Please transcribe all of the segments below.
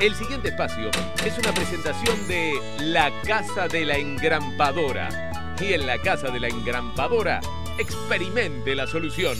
El siguiente espacio es una presentación de La Casa de la Engrampadora. Y en la Casa de la Engrampadora, experimente la solución.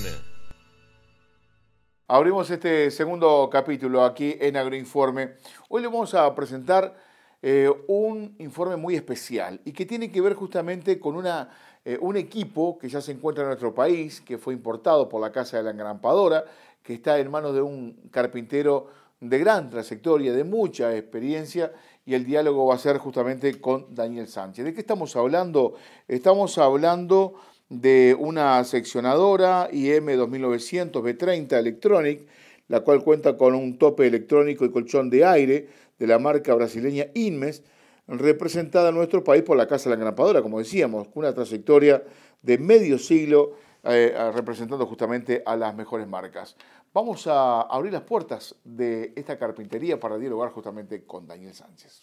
Abrimos este segundo capítulo aquí en Agroinforme. Hoy le vamos a presentar eh, un informe muy especial y que tiene que ver justamente con una, eh, un equipo que ya se encuentra en nuestro país, que fue importado por la Casa de la Engrampadora, que está en manos de un carpintero de gran trayectoria, de mucha experiencia, y el diálogo va a ser justamente con Daniel Sánchez. ¿De qué estamos hablando? Estamos hablando de una seccionadora IM2900 B30 Electronic, la cual cuenta con un tope electrónico y colchón de aire de la marca brasileña Inmes, representada en nuestro país por la Casa de la Engrapadora, como decíamos, con una trayectoria de medio siglo eh, representando justamente a las mejores marcas. Vamos a abrir las puertas de esta carpintería para dialogar justamente con Daniel Sánchez.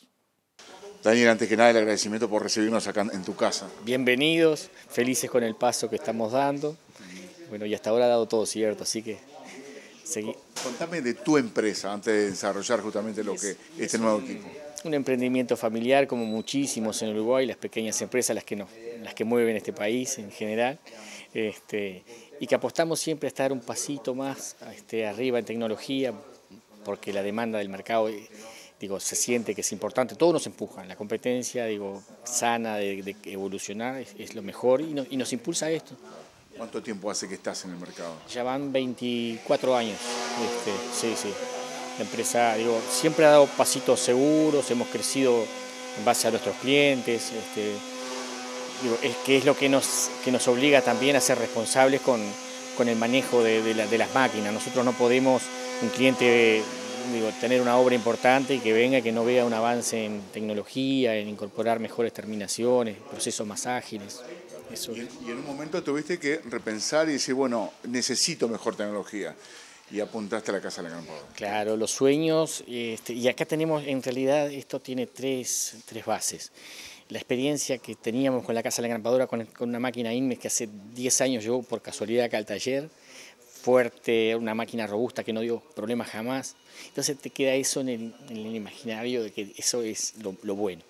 Daniel, antes que nada el agradecimiento por recibirnos acá en tu casa. Bienvenidos, felices con el paso que estamos dando. Bueno, y hasta ahora ha dado todo cierto, así que... Contame de tu empresa antes de desarrollar justamente lo que este nuevo equipo. Un emprendimiento familiar como muchísimos en Uruguay, las pequeñas empresas las que, no, las que mueven este país en general. Este, y que apostamos siempre a estar un pasito más este, arriba en tecnología, porque la demanda del mercado eh, digo, se siente que es importante, todos nos empujan, la competencia digo, sana de, evolucionar es, lo mejor y, nos impulsa esto. ¿Cuánto tiempo hace que estás en el mercado? Ya van 24 años, este, sí, sí. La empresa digo, siempre ha dado pasitos seguros, hemos crecido en base a nuestros clientes. Este, es que es lo que nos, que nos obliga también a ser responsables con, el manejo de, las máquinas. Nosotros no podemos, un cliente, tener una obra importante y que venga y que no vea un avance en tecnología, en incorporar mejores terminaciones, procesos más ágiles. Y, en un momento tuviste que repensar y decir, bueno, necesito mejor tecnología y apuntaste a la casa de la gran Claro, los sueños, este, y acá tenemos, en realidad esto tiene tres, tres bases la experiencia que teníamos con la Casa de la Grampadora, con, una máquina Inmes que hace 10 años llegó por casualidad acá al taller, fuerte, una máquina robusta que no dio problemas jamás. Entonces te queda eso en el, imaginario de que eso es lo, bueno.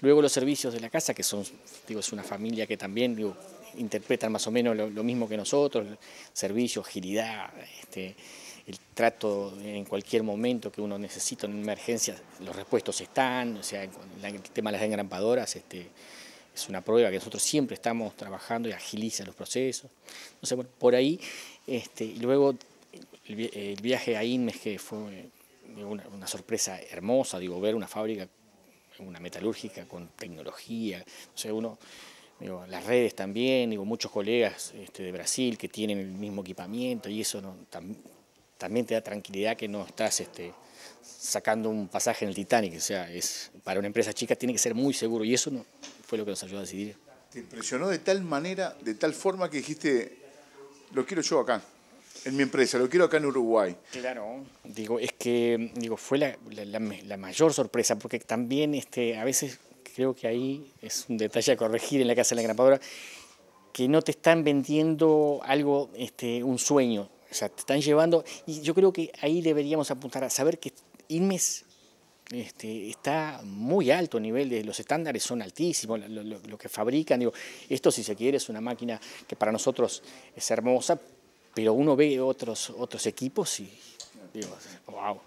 Luego los servicios de la casa, que son, digo, es una familia que también digo, interpretan más o menos lo, mismo que nosotros, servicios, agilidad, este, el trato en cualquier momento que uno necesita en emergencia, los repuestos están, o sea, el tema de las engrampadoras este, es una prueba que nosotros siempre estamos trabajando y agiliza los procesos. por ahí, este, y luego el, viaje a Inmes que fue eh, una, sorpresa hermosa, digo, ver una fábrica, una metalúrgica con tecnología, sea, uno... las redes también, digo, muchos colegas este, de Brasil que tienen el mismo equipamiento y eso no, también te da tranquilidad que no estás este, sacando un pasaje en el Titanic. O sea, es, para una empresa chica tiene que ser muy seguro y eso no, fue lo que nos ayudó a decidir. ¿Te impresionó de tal manera, de tal forma que dijiste, lo quiero yo acá, en mi empresa, lo quiero acá en Uruguay? Claro, digo, es que digo, fue la, mayor sorpresa, porque también este, a veces creo que ahí es un detalle a corregir en la casa de la grapadora, que no te están vendiendo algo, este, un sueño, o sea, te están llevando, y yo creo que ahí deberíamos apuntar a saber que Inmes este, está muy alto a nivel, de, los estándares son altísimos, lo, que fabrican, digo, esto si se quiere es una máquina que para nosotros es hermosa, pero uno ve otros, otros equipos y digo, wow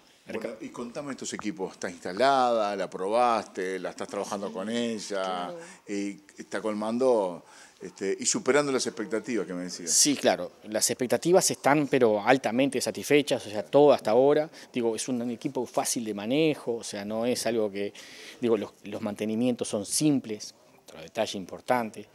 y contame estos equipos. ¿Está instalada? ¿La probaste? ¿La estás trabajando con ella? ¿Y está colmando este, y superando las expectativas que me decías? Sí, claro. Las expectativas están, pero altamente satisfechas, o sea, todo hasta ahora. Digo, es un equipo fácil de manejo, o sea, no es algo que. Digo, los, los mantenimientos son simples, otro detalle importante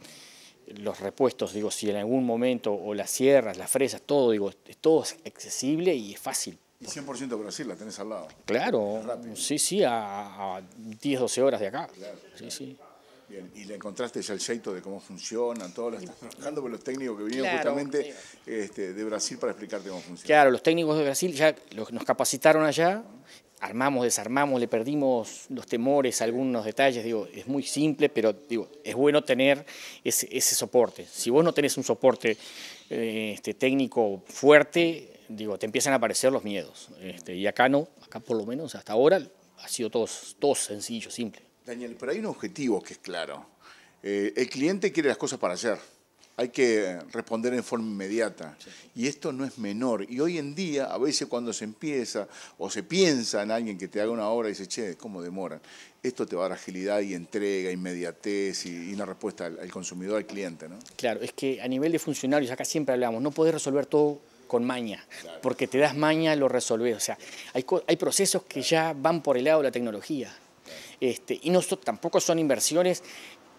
los repuestos, digo, si en algún momento, o las sierras, las fresas, todo, digo, todo es accesible y es fácil. Y 100% Brasil, la tenés al lado. Claro, sí, sí, a, 10, 12 horas de acá. Bien, y le encontraste ya el jeito de cómo funciona, todo lo estás trabajando con los técnicos que vinieron justamente este, de Brasil para explicarte cómo funciona. Claro, los técnicos de Brasil ya nos capacitaron allá, armamos, desarmamos, le perdimos los temores, algunos detalles, digo, es muy simple, pero digo, es bueno tener ese, soporte. Si vos no tenés un soporte eh, este, técnico fuerte, digo, te empiezan a aparecer los miedos. Este, y acá no, acá por lo menos hasta ahora ha sido todo, sencillo, simple. Daniel, pero hay un objetivo que es claro. Eh, el cliente quiere las cosas para hacer, Hay que responder en forma inmediata. Y esto no es menor. Y hoy en día, a veces cuando se empieza o se piensa en alguien que te haga una obra y dice, che, ¿cómo demoran? Esto te va a dar agilidad y entrega, inmediatez y, una respuesta al, consumidor, al cliente. ¿no? Claro, es que a nivel de funcionarios, acá siempre hablamos, no podés resolver todo con maña, porque te das maña, lo resolves. O sea, hay, procesos que ya van por el lado de la tecnología. Este, y no, tampoco son inversiones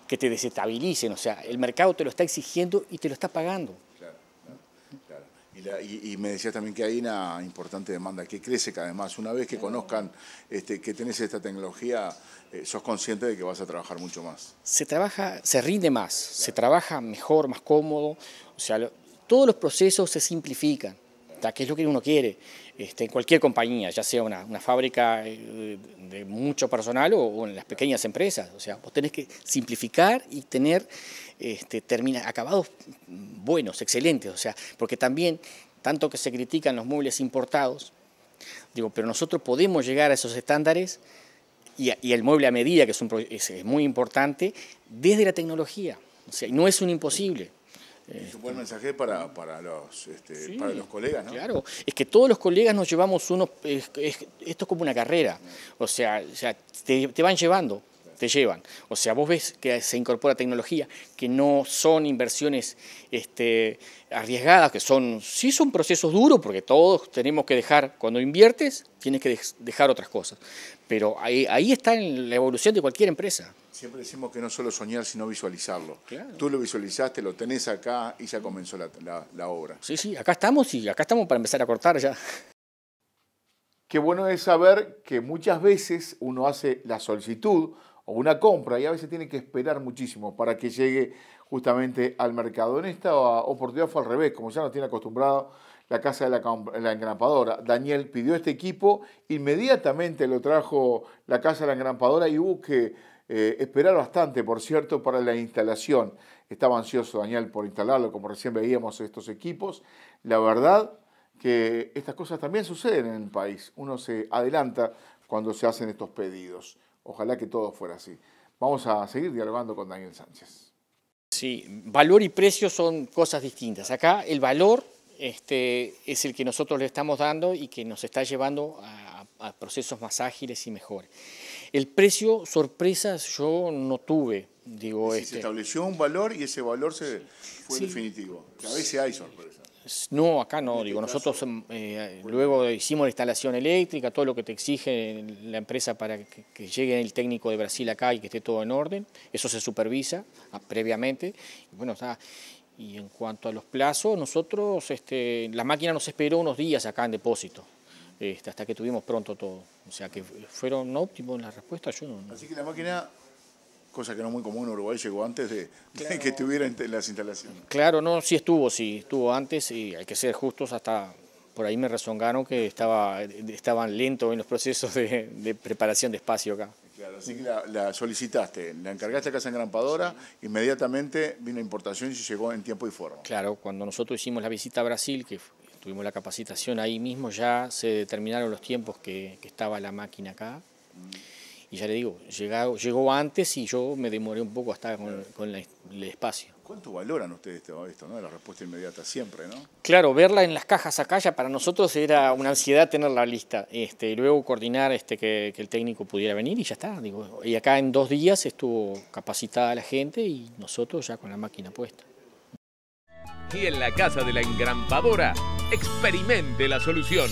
que te desestabilicen, o sea, el mercado te lo está exigiendo y te lo está pagando. Claro, Y, me decías también que hay una importante demanda que crece cada vez Una vez que conozcan este, que tenés esta tecnología, eh, sos consciente de que vas a trabajar mucho más. Se trabaja, se rinde más, se trabaja mejor, más cómodo, o sea, todos los procesos se simplifican, que es lo que uno quiere. Este, en cualquier compañía, ya sea una, fábrica eh, de, mucho personal o, en las pequeñas empresas. O sea, vos tenés que simplificar y tener este, termina, acabados buenos, excelentes. O sea, porque también, tanto que se critican los muebles importados, digo, pero nosotros podemos llegar a esos estándares y, el mueble a medida, que es, es muy importante, desde la tecnología. O sea, no es un imposible. Es un este. buen mensaje para, para los, este, para los colegas, ¿no? Claro, es que todos los colegas nos llevamos unos, esto es como una carrera, o sea, o sea te, van llevando te llevan. O sea, vos ves que se incorpora tecnología, que no son inversiones este, arriesgadas, que son, sí son procesos duros, porque todos tenemos que dejar, cuando inviertes, tienes que dejar otras cosas. Pero ahí, está en la evolución de cualquier empresa. Siempre decimos que no solo soñar, sino visualizarlo. Tú lo visualizaste, lo tenés acá y ya comenzó la obra. Sí, sí, acá estamos y acá estamos para empezar a cortar ya. Qué bueno es saber que muchas veces uno hace la solicitud una compra y a veces tiene que esperar muchísimo para que llegue justamente al mercado. En esta oportunidad fue al revés, como ya nos tiene acostumbrado la casa de la, engrampadora. Daniel pidió este equipo, inmediatamente lo trajo la casa de la engrampadora y hubo que eh, esperar bastante, por cierto, para la instalación. Estaba ansioso Daniel por instalarlo, como recién veíamos estos equipos. La verdad que estas cosas también suceden en el país. Uno se adelanta cuando se hacen estos pedidos. Ojalá que todo fuera así. Vamos a seguir dialogando con Daniel Sánchez. Sí, valor y precio son cosas distintas. Acá el valor este, es el que nosotros le estamos dando y que nos está llevando a, procesos más ágiles y mejores. El precio, sorpresas, yo no tuve. Digo, Se este. estableció un valor y ese valor fue definitivo. A veces hay sorpresas. No, acá no, digo, nosotros em, eh, luego hicimos la instalación eléctrica, todo lo que te exige la empresa para que, llegue el técnico de Brasil acá y que esté todo en orden, eso se supervisa ah, previamente, y bueno, Y en cuanto a los plazos, nosotros, este, la máquina nos esperó unos días acá en depósito, este, hasta que tuvimos pronto todo. O sea que fueron óptimos las respuestas. Yo no, Así que la máquina cosa que no es muy común, en Uruguay llegó antes de, que estuviera las instalaciones. Claro, no, sí estuvo, sí estuvo antes y hay que ser justos hasta... Por ahí me rezongaron que estaba, estaban lentos en los procesos de, preparación de espacio acá. Claro, así que la, solicitaste, la encargaste a Casa Engrampadora, inmediatamente vino importación y llegó en tiempo y forma. Claro, cuando nosotros hicimos la visita a Brasil, que tuvimos la capacitación ahí mismo, ya se determinaron los tiempos que, estaba la máquina acá. Mm. Y ya le digo, llegado, llegó antes y yo me demoré un poco hasta con, el espacio. ¿Cuánto valoran ustedes esto, no? La respuesta inmediata siempre, ¿no? Claro, verla en las cajas acá ya para nosotros era una ansiedad tenerla lista. Este, luego coordinar este, que, que el técnico pudiera venir y ya está. Digo, y acá en dos días estuvo capacitada la gente y nosotros ya con la máquina puesta. Y en la casa de la engrampadora, experimente la solución.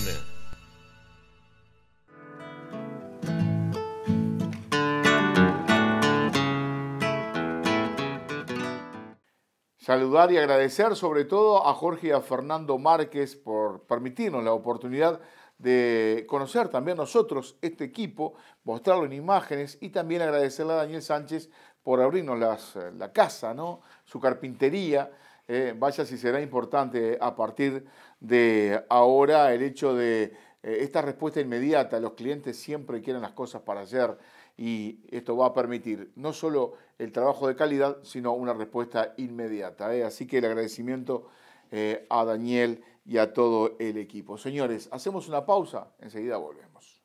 saludar y agradecer sobre todo a Jorge y a Fernando Márquez por permitirnos la oportunidad de conocer también nosotros este equipo, mostrarlo en imágenes y también agradecerle a Daniel Sánchez por abrirnos eh, la casa, ¿no? su carpintería. Eh, vaya si será importante a partir de ahora el hecho de eh, esta respuesta inmediata. Los clientes siempre quieren las cosas para hacer y esto va a permitir no solo el trabajo de calidad, sino una respuesta inmediata. ¿eh? Así que el agradecimiento eh, a Daniel y a todo el equipo. Señores, hacemos una pausa, enseguida volvemos.